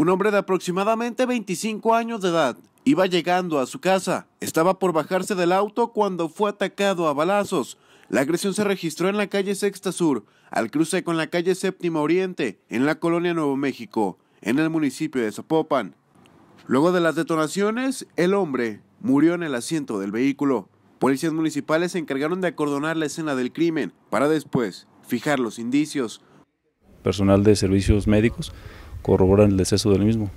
Un hombre de aproximadamente 25 años de edad iba llegando a su casa. Estaba por bajarse del auto cuando fue atacado a balazos. La agresión se registró en la calle Sexta Sur, al cruce con la calle Séptima Oriente, en la colonia Nuevo México, en el municipio de Zapopan. Luego de las detonaciones, el hombre murió en el asiento del vehículo. Policías municipales se encargaron de acordonar la escena del crimen para después fijar los indicios. Personal de servicios médicos corroboran el deceso del mismo.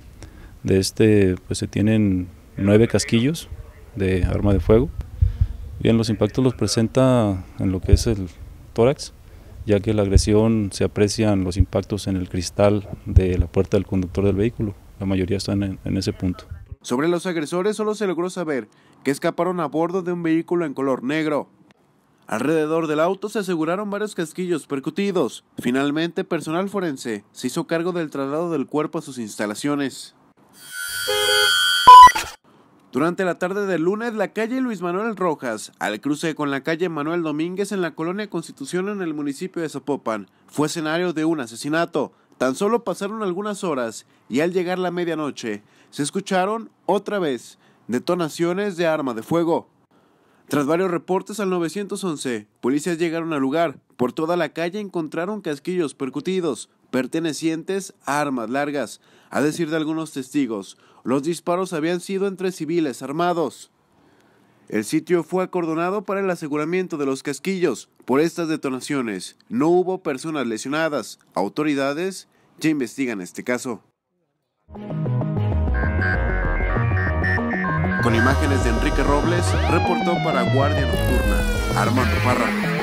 De este, pues se tienen nueve casquillos de arma de fuego. Bien, los impactos los presenta en lo que es el tórax, ya que la agresión se aprecian los impactos en el cristal de la puerta del conductor del vehículo. La mayoría están en ese punto. Sobre los agresores solo se logró saber que escaparon a bordo de un vehículo en color negro. Alrededor del auto se aseguraron varios casquillos percutidos. Finalmente, personal forense se hizo cargo del traslado del cuerpo a sus instalaciones. Durante la tarde del lunes, la calle Luis Manuel Rojas, al cruce con la calle Manuel Domínguez en la colonia Constitución en el municipio de Zapopan, fue escenario de un asesinato. Tan solo pasaron algunas horas y al llegar la medianoche se escucharon otra vez detonaciones de arma de fuego. Tras varios reportes al 911, policías llegaron al lugar. Por toda la calle encontraron casquillos percutidos, pertenecientes a armas largas. A decir de algunos testigos, los disparos habían sido entre civiles armados. El sitio fue acordonado para el aseguramiento de los casquillos. Por estas detonaciones no hubo personas lesionadas. Autoridades ya investigan este caso. imágenes de Enrique Robles, reportó para Guardia Nocturna, Armando Parra.